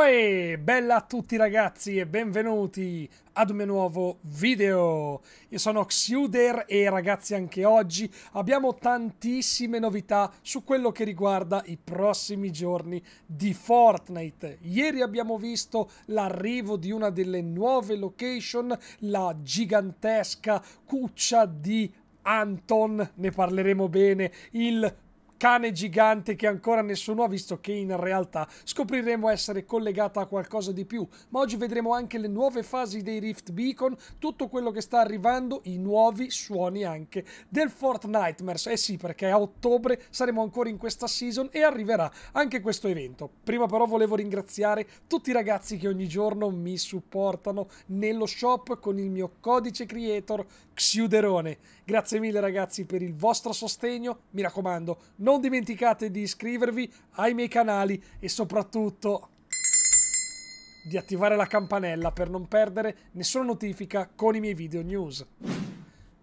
Uè, bella a tutti ragazzi e benvenuti ad un mio nuovo video. Io sono Xuder e ragazzi anche oggi abbiamo tantissime novità su quello che riguarda i prossimi giorni di Fortnite. Ieri abbiamo visto l'arrivo di una delle nuove location, la gigantesca cuccia di Anton, ne parleremo bene, il cane gigante che ancora nessuno ha visto che in realtà scopriremo essere collegata a qualcosa di più, ma oggi vedremo anche le nuove fasi dei Rift Beacon, tutto quello che sta arrivando, i nuovi suoni anche del Fort Nightmares. Eh sì, perché a ottobre saremo ancora in questa season e arriverà anche questo evento. Prima però volevo ringraziare tutti i ragazzi che ogni giorno mi supportano nello shop con il mio codice creator Xiuderone. Grazie mille ragazzi per il vostro sostegno, mi raccomando, non non dimenticate di iscrivervi ai miei canali e soprattutto di attivare la campanella per non perdere nessuna notifica con i miei video news.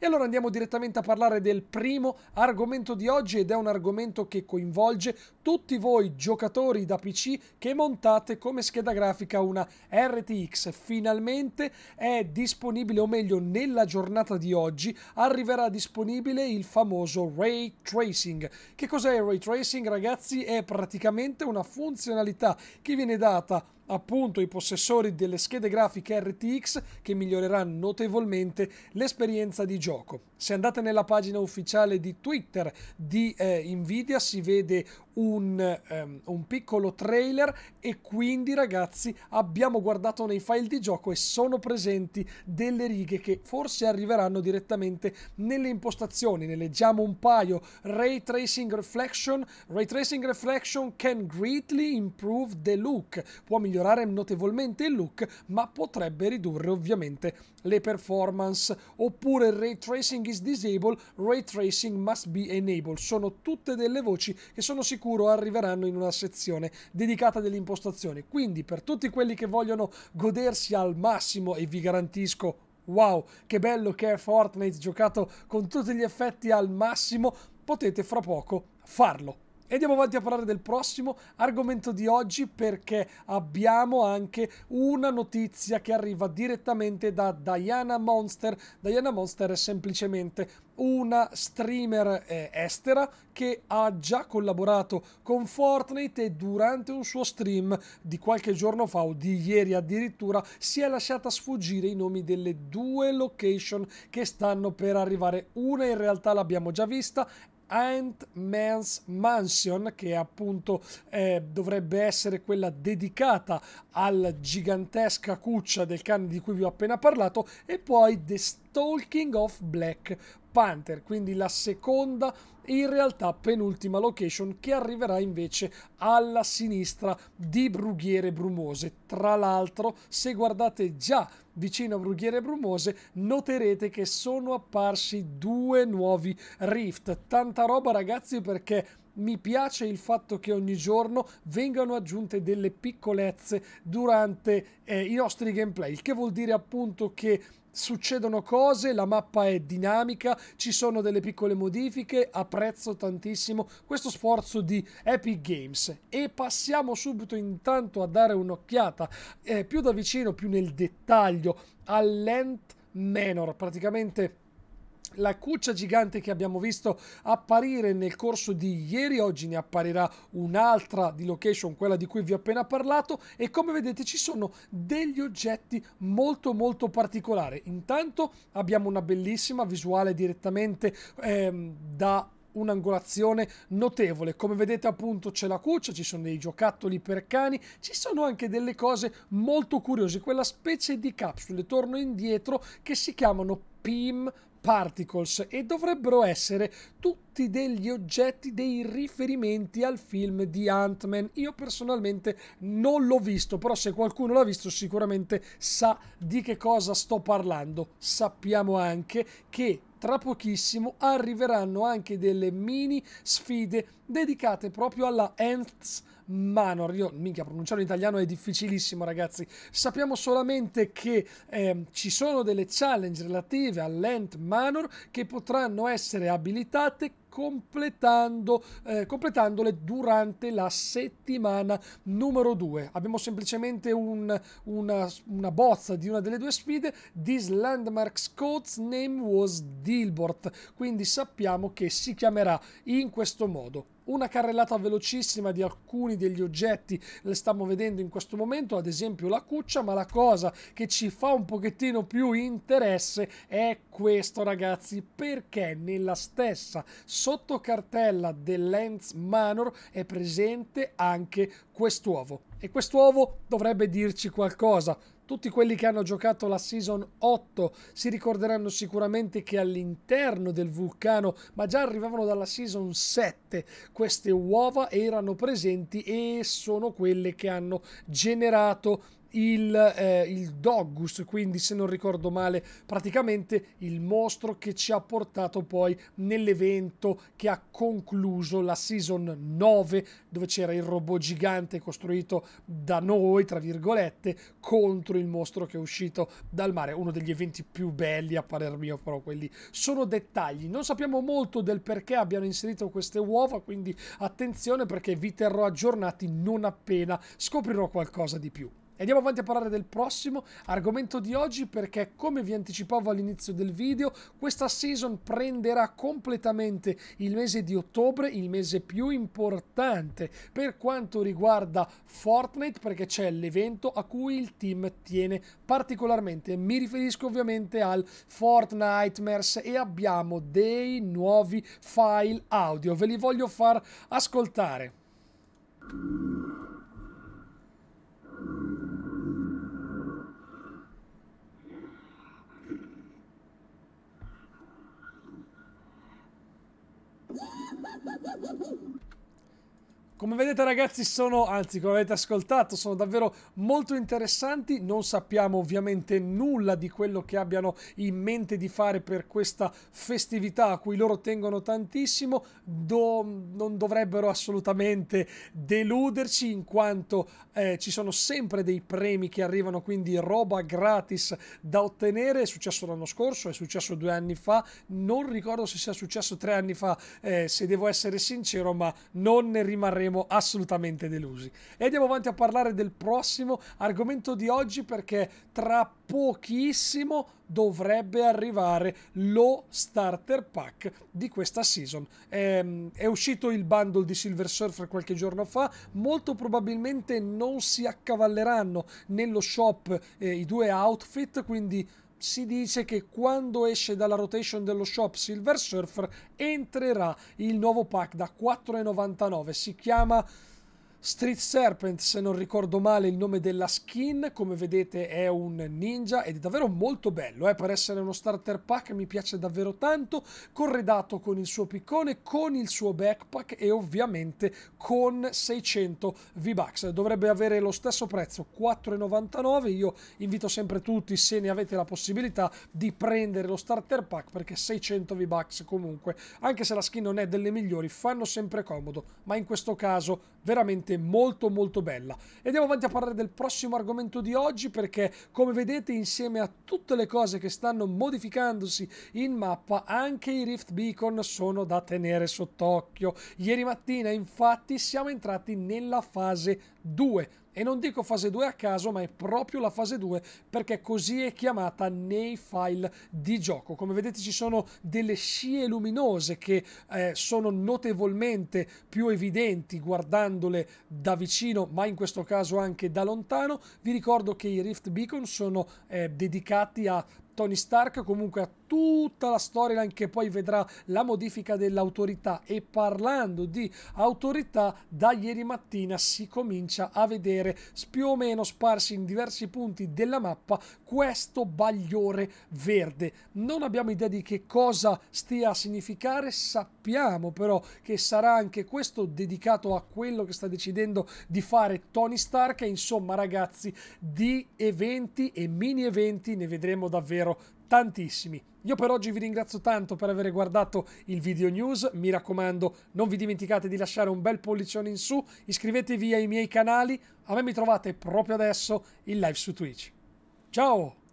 E allora andiamo direttamente a parlare del primo argomento di oggi ed è un argomento che coinvolge tutti voi giocatori da PC che montate come scheda grafica una RTX. Finalmente è disponibile, o meglio nella giornata di oggi arriverà disponibile il famoso Ray Tracing. Che cos'è il Ray Tracing ragazzi? È praticamente una funzionalità che viene data appunto i possessori delle schede grafiche RTX che miglioreranno notevolmente l'esperienza di gioco. Se andate nella pagina ufficiale di Twitter di eh, Nvidia si vede un, um, un, piccolo trailer e quindi ragazzi abbiamo guardato nei file di gioco e sono presenti delle righe che forse arriveranno direttamente nelle impostazioni. Ne leggiamo un paio. Ray Tracing Reflection. Ray Tracing Reflection can greatly improve the look. Può migliorare notevolmente il look ma potrebbe ridurre ovviamente le performance. Oppure Ray Tracing is disabled, ray tracing must be enabled. Sono tutte delle voci che sono sicuro arriveranno in una sezione dedicata delle impostazioni. Quindi per tutti quelli che vogliono godersi al massimo, e vi garantisco Wow, che bello che è Fortnite giocato con tutti gli effetti al massimo. Potete fra poco farlo. E andiamo avanti a parlare del prossimo argomento di oggi perché abbiamo anche una notizia che arriva direttamente da Diana Monster. Diana Monster è semplicemente una streamer eh, estera che ha già collaborato con Fortnite e durante un suo stream di qualche giorno fa o di ieri addirittura si è lasciata sfuggire i nomi delle due location che stanno per arrivare. Una in realtà l'abbiamo già vista Ant-Man's Mansion, che appunto eh, dovrebbe essere quella dedicata alla gigantesca cuccia del cane di cui vi ho appena parlato, e poi The Stalking of Black Panther, quindi la seconda e in realtà penultima location che arriverà invece alla sinistra di Brughiere Brumose. Tra l'altro, se guardate già vicino a Brughiere Brumose, noterete che sono apparsi due nuovi rift. Tanta roba ragazzi perché mi piace il fatto che ogni giorno vengano aggiunte delle piccolezze durante eh, i nostri gameplay, il che vuol dire appunto che succedono cose, la mappa è dinamica, ci sono delle piccole modifiche, apprezzo tantissimo questo sforzo di Epic Games e passiamo subito intanto a dare un'occhiata eh, più da vicino, più nel dettaglio all'Ent Menor, praticamente la cuccia gigante che abbiamo visto apparire nel corso di ieri, oggi ne apparirà un'altra di location, quella di cui vi ho appena parlato e come vedete ci sono degli oggetti molto molto particolari. Intanto abbiamo una bellissima visuale direttamente ehm, da un'angolazione notevole. Come vedete appunto c'è la cuccia, ci sono dei giocattoli per cani, ci sono anche delle cose molto curiose, quella specie di capsule, torno indietro, che si chiamano PIM Particles e dovrebbero essere tutti degli oggetti, dei riferimenti al film di Ant-Man. Io personalmente non l'ho visto, però se qualcuno l'ha visto sicuramente sa di che cosa sto parlando. Sappiamo anche che tra pochissimo arriveranno anche delle mini sfide dedicate proprio alla Ants ma io, oh, minchia, pronunciarlo in italiano è difficilissimo, ragazzi. Sappiamo solamente che eh, ci sono delle challenge relative all'Ent Manor che potranno essere abilitate completando, eh, completandole durante la settimana numero 2. Abbiamo semplicemente un, una, una, bozza di una delle due sfide. This landmark's code's name was Dilbort. Quindi sappiamo che si chiamerà in questo modo una carrellata velocissima di alcuni degli oggetti le stiamo vedendo in questo momento, ad esempio la cuccia, ma la cosa che ci fa un pochettino più interesse è questo ragazzi, perché nella stessa sottocartella del Lens Manor è presente anche quest'uovo. E quest'uovo dovrebbe dirci qualcosa. Tutti quelli che hanno giocato la Season 8 si ricorderanno sicuramente che all'interno del vulcano, ma già arrivavano dalla Season 7, queste uova erano presenti e sono quelle che hanno generato il, eh, il Doggus, quindi se non ricordo male, praticamente il mostro che ci ha portato poi nell'evento che ha concluso la season 9, dove c'era il robot gigante costruito da noi, tra virgolette, contro il mostro che è uscito dal mare. Uno degli eventi più belli a parer mio, però quelli sono dettagli. Non sappiamo molto del perché abbiano inserito queste uova, quindi attenzione perché vi terrò aggiornati non appena scoprirò qualcosa di più andiamo avanti a parlare del prossimo argomento di oggi perché come vi anticipavo all'inizio del video questa season prenderà completamente il mese di ottobre il mese più importante per quanto riguarda Fortnite perché c'è l'evento a cui il team tiene particolarmente mi riferisco ovviamente al Fortnite Mers e abbiamo dei nuovi file audio ve li voglio far ascoltare Ha ha ha! Come vedete ragazzi sono, anzi come avete ascoltato, sono davvero molto interessanti, non sappiamo ovviamente nulla di quello che abbiano in mente di fare per questa festività a cui loro tengono tantissimo, Do, non dovrebbero assolutamente deluderci in quanto eh, ci sono sempre dei premi che arrivano, quindi roba gratis da ottenere, è successo l'anno scorso, è successo due anni fa, non ricordo se sia successo tre anni fa, eh, se devo essere sincero, ma non ne rimarremo saremo assolutamente delusi. E andiamo avanti a parlare del prossimo argomento di oggi perché tra pochissimo dovrebbe arrivare lo starter pack di questa season. È, ehm, è, uscito il bundle di Silver Surfer qualche giorno fa, molto probabilmente non si accavalleranno nello shop eh, i due outfit, quindi si dice che quando esce dalla rotation dello shop Silver Surfer entrerà il nuovo pack da 4,99. Si chiama Street Serpent, se non ricordo male il nome della skin, come vedete è un ninja ed è davvero molto bello, eh? per essere uno starter pack mi piace davvero tanto, corredato con il suo piccone, con il suo backpack e ovviamente con 600 V-Bucks. Dovrebbe avere lo stesso prezzo, 4,99, io invito sempre tutti, se ne avete la possibilità, di prendere lo starter pack perché 600 V-Bucks comunque, anche se la skin non è delle migliori, fanno sempre comodo, ma in questo caso veramente veramente molto molto bella. E andiamo avanti a parlare del prossimo argomento di oggi perché come vedete insieme a tutte le cose che stanno modificandosi in mappa anche i Rift Beacon sono da tenere sott'occhio. Ieri mattina infatti siamo entrati nella fase 2 e non dico fase 2 a caso, ma è proprio la fase 2 perché così è chiamata nei file di gioco. Come vedete ci sono delle scie luminose che eh, sono notevolmente più evidenti guardandole da vicino, ma in questo caso anche da lontano. Vi ricordo che i Rift Beacon sono eh, dedicati a Tony Stark comunque ha tutta la storyline che poi vedrà la modifica dell'autorità e parlando di autorità da ieri mattina si comincia a vedere più o meno sparsi in diversi punti della mappa questo bagliore verde non abbiamo idea di che cosa stia a significare sappiamo però che sarà anche questo dedicato a quello che sta decidendo di fare Tony Stark e insomma ragazzi di eventi e mini eventi ne vedremo davvero davvero tantissimi. Io per oggi vi ringrazio tanto per aver guardato il video news, mi raccomando non vi dimenticate di lasciare un bel pollicione in su, iscrivetevi ai miei canali, a me mi trovate proprio adesso in live su Twitch. Ciao!